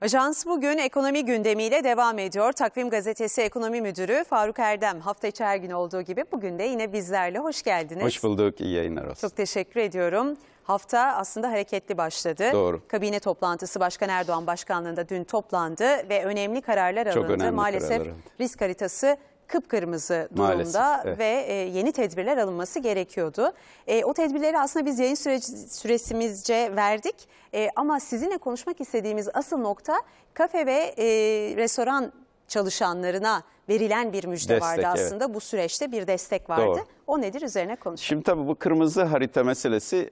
Ajans bugün ekonomi gündemiyle devam ediyor. Takvim Gazetesi Ekonomi Müdürü Faruk Erdem hafta içi her gün olduğu gibi bugün de yine bizlerle. Hoş geldiniz. Hoş bulduk. iyi yayınlar olsun. Çok teşekkür ediyorum. Hafta aslında hareketli başladı. Doğru. Kabine toplantısı Başkan Erdoğan başkanlığında dün toplandı ve önemli kararlar alındı. Çok alındı. Önemli Maalesef kararlar. risk haritası kıpkırmızı durumda Maalesef, evet. ve e, yeni tedbirler alınması gerekiyordu. E, o tedbirleri aslında biz yayın süreci, süresimizce verdik e, ama sizinle konuşmak istediğimiz asıl nokta kafe ve restoran çalışanlarına verilen bir müjde destek, vardı aslında. Evet. Bu süreçte bir destek vardı. Doğru. O nedir üzerine konuşalım. Şimdi tabii bu kırmızı harita meselesi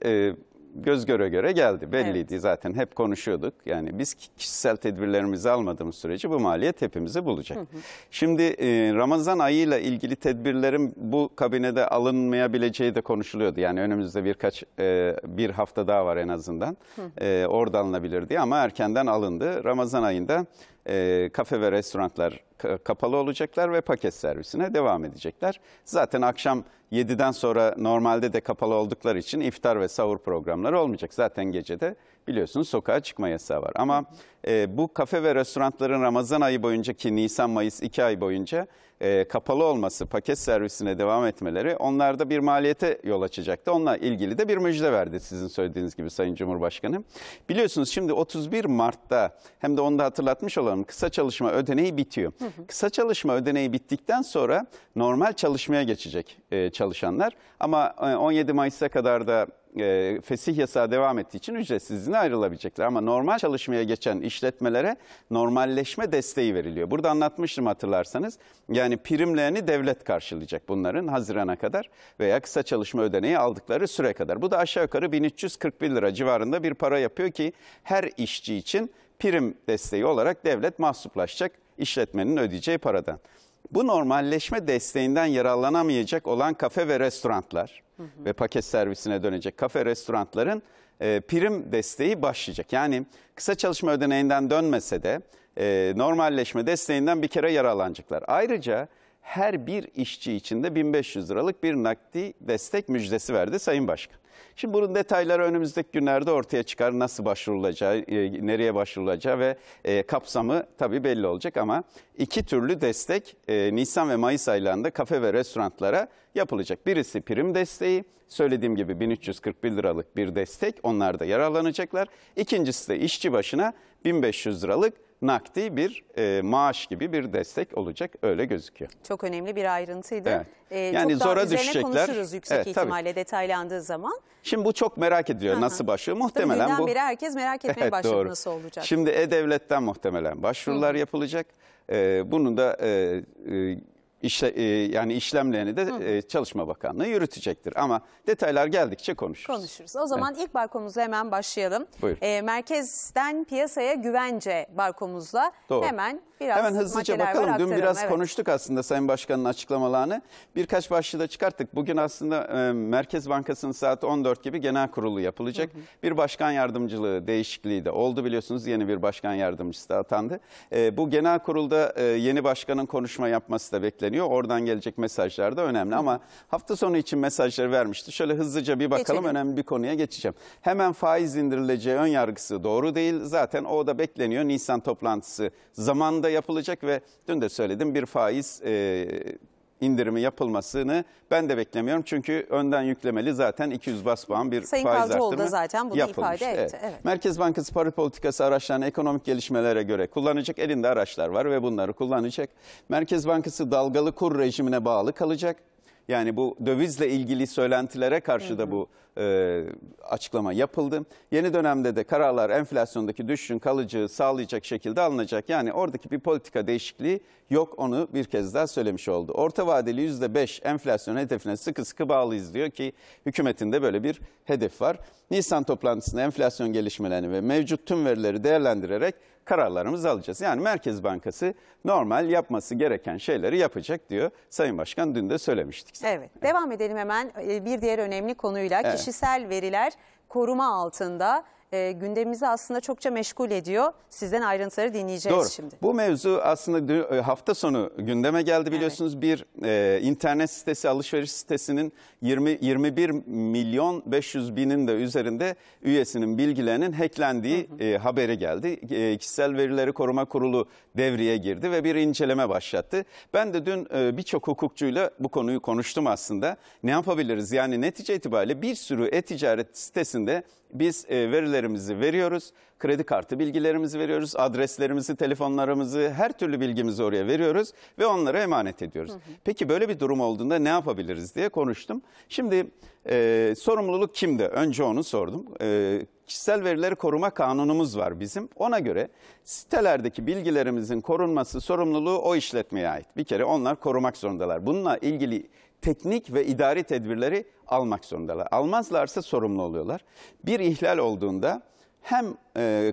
göz göre göre geldi. Belliydi evet. zaten hep konuşuyorduk. Yani biz kişisel tedbirlerimizi almadığımız sürece bu maliyet hepimizi bulacak. Hı hı. Şimdi e, Ramazan ayıyla ilgili tedbirlerin bu kabinede alınmayabileceği de konuşuluyordu. Yani önümüzde birkaç e, bir hafta daha var en azından. Hı hı. E, orada alınabilirdi ama erkenden alındı. Ramazan ayında e, kafe ve restoranlar e, kapalı olacaklar ve paket servisine devam edecekler. Zaten akşam 7'den sonra normalde de kapalı oldukları için iftar ve sahur programları olmayacak. Zaten gecede biliyorsunuz sokağa çıkma yasağı var. Ama e, bu kafe ve restoranların Ramazan ayı boyunca ki Nisan-Mayıs iki ay boyunca e, kapalı olması, paket servisine devam etmeleri onlarda bir maliyete yol açacaktı. Onunla ilgili de bir müjde verdi sizin söylediğiniz gibi Sayın Cumhurbaşkanım. Biliyorsunuz şimdi 31 Mart'ta hem de onu da hatırlatmış olalım kısa çalışma ödeneği bitiyor. Hı hı. Kısa çalışma ödeneği bittikten sonra normal çalışmaya geçecek e, çalışanlar ama e, 17 Mayıs'a kadar da e, fesih yasağı devam ettiği için ücretsiz izne ayrılabilecekler. Ama normal çalışmaya geçen işletmelere normalleşme desteği veriliyor. Burada anlatmıştım hatırlarsanız. Yani primlerini devlet karşılayacak bunların Haziran'a kadar veya kısa çalışma ödeneği aldıkları süre kadar. Bu da aşağı yukarı 1341 lira civarında bir para yapıyor ki her işçi için prim desteği olarak devlet mahsuplaşacak işletmenin ödeyeceği paradan. Bu normalleşme desteğinden yararlanamayacak olan kafe ve restoranlar hı hı. ve paket servisine dönecek kafe restoranların e, prim desteği başlayacak. Yani kısa çalışma ödeneğinden dönmese de e, normalleşme desteğinden bir kere yararlanacaklar. Ayrıca her bir işçi için de 1500 liralık bir nakdi destek müjdesi verdi Sayın Başkan. Şimdi bunun detayları önümüzdeki günlerde ortaya çıkar. Nasıl başvurulacağı, e, nereye başvurulacağı ve e, kapsamı tabii belli olacak ama iki türlü destek e, Nisan ve Mayıs aylarında kafe ve restoranlara yapılacak. Birisi prim desteği, söylediğim gibi 1341 liralık bir destek, onlar da yararlanacaklar. İkincisi de işçi başına 1500 liralık nakdi bir e, maaş gibi bir destek olacak öyle gözüküyor. Çok önemli bir ayrıntıydı. Evet. Ee, yani çok zora daha düşecekler. konuşuruz yüksek evet, ihtimalle tabii. detaylandığı zaman. Şimdi bu çok merak ediyor. Hı nasıl başlıyor muhtemelen bu. beri herkes merak etmeye evet, başladı doğru. nasıl olacak. Şimdi E-Devlet'ten muhtemelen başvurular Hı yapılacak. Ee, bunu da e, e, İşle, e, yani işlemlerini de e, Çalışma Bakanlığı yürütecektir. Ama detaylar geldikçe konuşuruz. Konuşuruz. O zaman evet. ilk barkomuzla hemen başlayalım. Buyurun. E, merkezden piyasaya güvence barkomuzla Doğru. hemen biraz Hemen hızlıca bakalım. Dün biraz evet. konuştuk aslında Sayın Başkan'ın açıklamalarını. Birkaç başlığı da çıkarttık. Bugün aslında e, Merkez Bankası'nın saat 14 gibi genel kurulu yapılacak. Hı hı. Bir başkan yardımcılığı değişikliği de oldu biliyorsunuz. Yeni bir başkan yardımcısı da atandı. E, bu genel kurulda e, yeni başkanın konuşma yapması da bekleniyor veriyor. Oradan gelecek mesajlar da önemli ama hafta sonu için mesajları vermişti. Şöyle hızlıca bir bakalım Geçelim. önemli bir konuya geçeceğim. Hemen faiz indirileceği ön yargısı doğru değil. Zaten o da bekleniyor. Nisan toplantısı zamanında yapılacak ve dün de söyledim bir faiz e, indirimi yapılmasını ben de beklemiyorum. Çünkü önden yüklemeli zaten 200 bas puan bir Sayın faiz Kavcıoğlu artırımı zaten bunu yapılmış. ifade etti. Evet. Merkez Bankası para politikası araçlarını ekonomik gelişmelere göre kullanacak. Elinde araçlar var ve bunları kullanacak. Merkez Bankası dalgalı kur rejimine bağlı kalacak. Yani bu dövizle ilgili söylentilere karşı da bu e, açıklama yapıldı. Yeni dönemde de kararlar enflasyondaki düşüşün kalıcı sağlayacak şekilde alınacak. Yani oradaki bir politika değişikliği yok onu bir kez daha söylemiş oldu. Orta vadeli %5 enflasyon hedefine sıkı sıkı bağlıyız diyor ki hükümetin de böyle bir hedef var. Nisan toplantısında enflasyon gelişmelerini ve mevcut tüm verileri değerlendirerek kararlarımızı alacağız. Yani Merkez Bankası normal yapması gereken şeyleri yapacak diyor. Sayın Başkan dün de söylemiştik. Zaten. Evet, devam edelim hemen ee, bir diğer önemli konuyla evet. kişisel veriler koruma altında e, gündemimizi aslında çokça meşgul ediyor. Sizden ayrıntıları dinleyeceğiz Doğru. şimdi. Bu mevzu aslında e, hafta sonu gündeme geldi biliyorsunuz. Evet. Bir e, internet sitesi, alışveriş sitesinin 20 21 milyon 500 binin de üzerinde üyesinin bilgilerinin hacklendiği hı hı. E, haberi geldi. E, kişisel Verileri Koruma Kurulu devreye girdi ve bir inceleme başlattı. Ben de dün e, birçok hukukçuyla bu konuyu konuştum aslında. Ne yapabiliriz? Yani netice itibariyle bir sürü e-ticaret sitesinde biz e, verileri bilgilerimizi veriyoruz. Kredi kartı bilgilerimizi veriyoruz. Adreslerimizi, telefonlarımızı, her türlü bilgimizi oraya veriyoruz ve onlara emanet ediyoruz. Hı hı. Peki böyle bir durum olduğunda ne yapabiliriz diye konuştum. Şimdi e, sorumluluk kimde? Önce onu sordum. E, kişisel verileri koruma kanunumuz var bizim. Ona göre sitelerdeki bilgilerimizin korunması sorumluluğu o işletmeye ait. Bir kere onlar korumak zorundalar. Bununla ilgili teknik ve idari tedbirleri almak zorundalar. Almazlarsa sorumlu oluyorlar. Bir ihlal olduğunda hem e,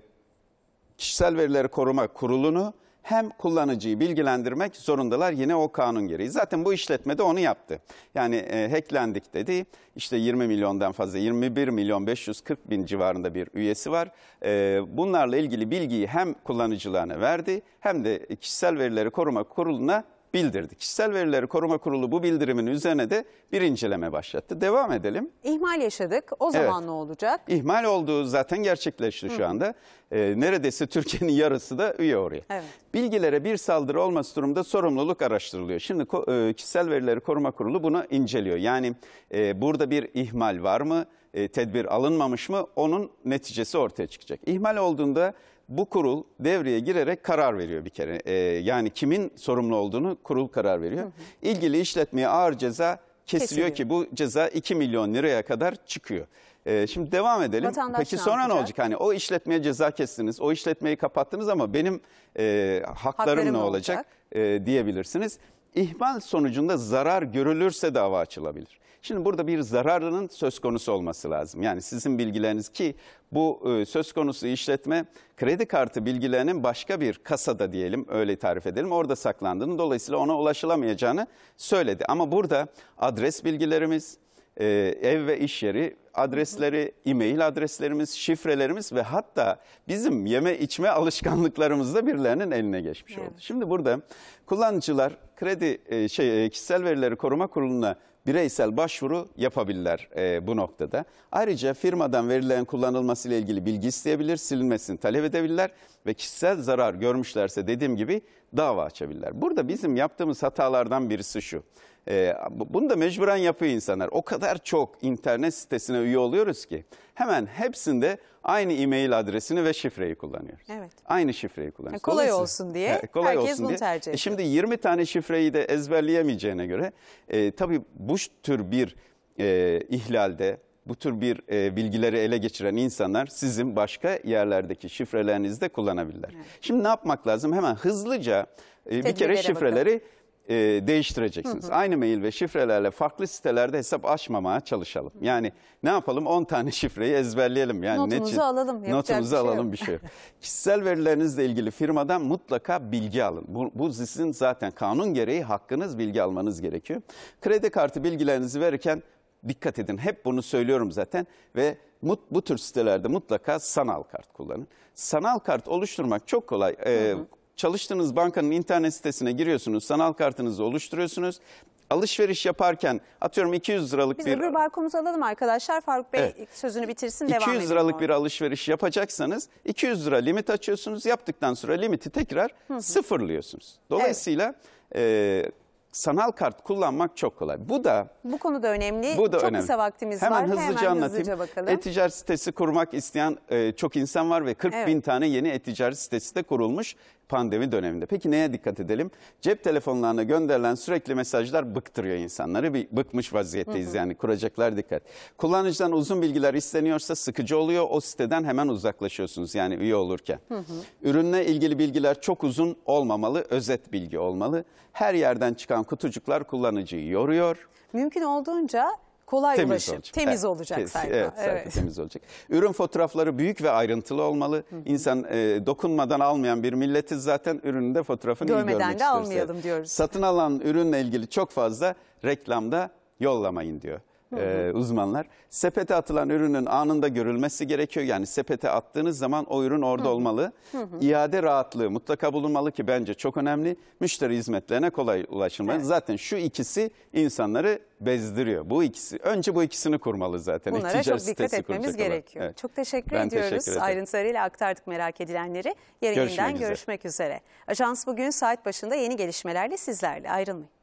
kişisel verileri koruma kurulunu hem kullanıcıyı bilgilendirmek zorundalar yine o kanun gereği. Zaten bu işletme de onu yaptı. Yani e, hacklendik dedi. İşte 20 milyondan fazla 21 milyon 540 bin civarında bir üyesi var. E, bunlarla ilgili bilgiyi hem kullanıcılarına verdi hem de kişisel verileri koruma kuruluna bildirdi. Kişisel Verileri Koruma Kurulu bu bildirimin üzerine de bir inceleme başlattı. Devam edelim. İhmal yaşadık. O zaman evet. ne olacak? İhmal olduğu zaten gerçekleşti Hı. şu anda. E, neredeyse Türkiye'nin yarısı da üye oraya. Evet. Bilgilere bir saldırı olması durumda sorumluluk araştırılıyor. Şimdi e, Kişisel Verileri Koruma Kurulu bunu inceliyor. Yani e, burada bir ihmal var mı? E, tedbir alınmamış mı? Onun neticesi ortaya çıkacak. İhmal olduğunda bu kurul devreye girerek karar veriyor bir kere. E, yani kimin sorumlu olduğunu kurul karar veriyor. Hı hı. İlgili işletmeye ağır ceza kesiliyor, kesiliyor ki bu ceza 2 milyon liraya kadar çıkıyor. E, şimdi devam edelim. Vatandaş Peki ne sonra ne olacak? Hani o işletmeye ceza kestiniz, o işletmeyi kapattınız ama benim e, haklarım, haklarım ne olacak, olacak? E, diyebilirsiniz. İhmal sonucunda zarar görülürse dava açılabilir. Şimdi burada bir zararının söz konusu olması lazım. Yani sizin bilgileriniz ki bu e, söz konusu işletme kredi kartı bilgilerinin başka bir kasada diyelim öyle tarif edelim orada saklandığını dolayısıyla ona ulaşılamayacağını söyledi. Ama burada adres bilgilerimiz, e, ev ve iş yeri adresleri, e-mail adreslerimiz, şifrelerimiz ve hatta bizim yeme içme alışkanlıklarımız da birilerinin eline geçmiş evet. oldu. Şimdi burada kullanıcılar kredi e, şey kişisel verileri koruma kuruluna bireysel başvuru yapabilirler e, bu noktada. Ayrıca firmadan verilen kullanılması ile ilgili bilgi isteyebilir, silinmesini talep edebilirler ve kişisel zarar görmüşlerse dediğim gibi dava açabilirler. Burada bizim yaptığımız hatalardan birisi şu. E, bunu da mecburen yapıyor insanlar. O kadar çok internet sitesine üye oluyoruz ki hemen hepsinde aynı e-mail adresini ve şifreyi kullanıyoruz. Evet. Aynı şifreyi kullanıyoruz. kolay olsun diye he, kolay herkes olsun bunu diye. tercih e, ediyor. E şimdi 20 tane şifreyi de ezberleyemeyeceğine göre e, tabii bu tür bir e, ihlalde bu tür bir e, bilgileri ele geçiren insanlar sizin başka yerlerdeki şifrelerinizde kullanabilirler. Evet. Şimdi ne yapmak lazım? Hemen hızlıca e, bir kere şifreleri e, değiştireceksiniz. Hı hı. Aynı mail ve şifrelerle farklı sitelerde hesap açmamaya çalışalım. Yani ne yapalım 10 tane şifreyi ezberleyelim. Yani notumuzu ne için, alalım. Notumuzu bir alalım şey yok. bir şey. Kişisel verilerinizle ilgili firmadan mutlaka bilgi alın. Bu, bu sizin zaten kanun gereği hakkınız bilgi almanız gerekiyor. Kredi kartı bilgilerinizi verirken Dikkat edin hep bunu söylüyorum zaten ve mut, bu tür sitelerde mutlaka sanal kart kullanın. Sanal kart oluşturmak çok kolay. Ee, hı hı. Çalıştığınız bankanın internet sitesine giriyorsunuz, sanal kartınızı oluşturuyorsunuz alışveriş yaparken atıyorum 200 liralık Biz bir... Biz öbür balkonumuzu alalım arkadaşlar. Faruk Bey evet. sözünü bitirsin 200 devam 200 liralık bir alışveriş yapacaksanız 200 lira limit açıyorsunuz. Yaptıktan sonra limiti tekrar hı hı. sıfırlıyorsunuz. Dolayısıyla evet. e, sanal kart kullanmak çok kolay. Bu da bu konuda önemli. Bu da çok önemli. kısa vaktimiz hemen var. Hızlıca hemen hızlıca anlatayım. Hızlıca bakalım. E-ticaret sitesi kurmak isteyen e, çok insan var ve 40 evet. bin tane yeni e-ticaret sitesi de kurulmuş pandemi döneminde. Peki neye dikkat edelim? Cep telefonlarına gönderilen sürekli mesajlar bıktırıyor insanları. Bir bıkmış vaziyetteyiz hı hı. yani kuracaklar dikkat. Kullanıcıdan uzun bilgiler isteniyorsa sıkıcı oluyor. O siteden hemen uzaklaşıyorsunuz yani üye olurken. Hı hı. Ürünle ilgili bilgiler çok uzun olmamalı, özet bilgi olmalı. Her yerden çıkan kutucuklar kullanıcıyı yoruyor. Mümkün olduğunca kolay temiz ulaşım, olacak. temiz evet. olacak Kes, sayfa. Evet, sayfa evet. temiz olacak. Ürün fotoğrafları büyük ve ayrıntılı olmalı. Hı hı. İnsan e, dokunmadan almayan bir milletiz zaten ürününde fotoğrafını Görmeden iyi görmek de istiyoruz. almayalım diyoruz. Satın alan ürünle ilgili çok fazla reklamda yollamayın diyor e, uzmanlar. Sepete atılan ürünün anında görülmesi gerekiyor. Yani sepete attığınız zaman o ürün orada olmalı. İade rahatlığı mutlaka bulunmalı ki bence çok önemli. Müşteri hizmetlerine kolay ulaşılmalı. Zaten şu ikisi insanları bezdiriyor. Bu ikisi. Önce bu ikisini kurmalı zaten. Bunlara İhticar çok dikkat etmemiz gerekiyor. Evet. Çok teşekkür Ben ediyoruz. teşekkür ederim. Ayrıntılarıyla aktardık merak edilenleri. Yarın Görüşmek üzere. görüşmek üzere. Ajans bugün saat başında yeni gelişmelerle sizlerle. Ayrılmayın.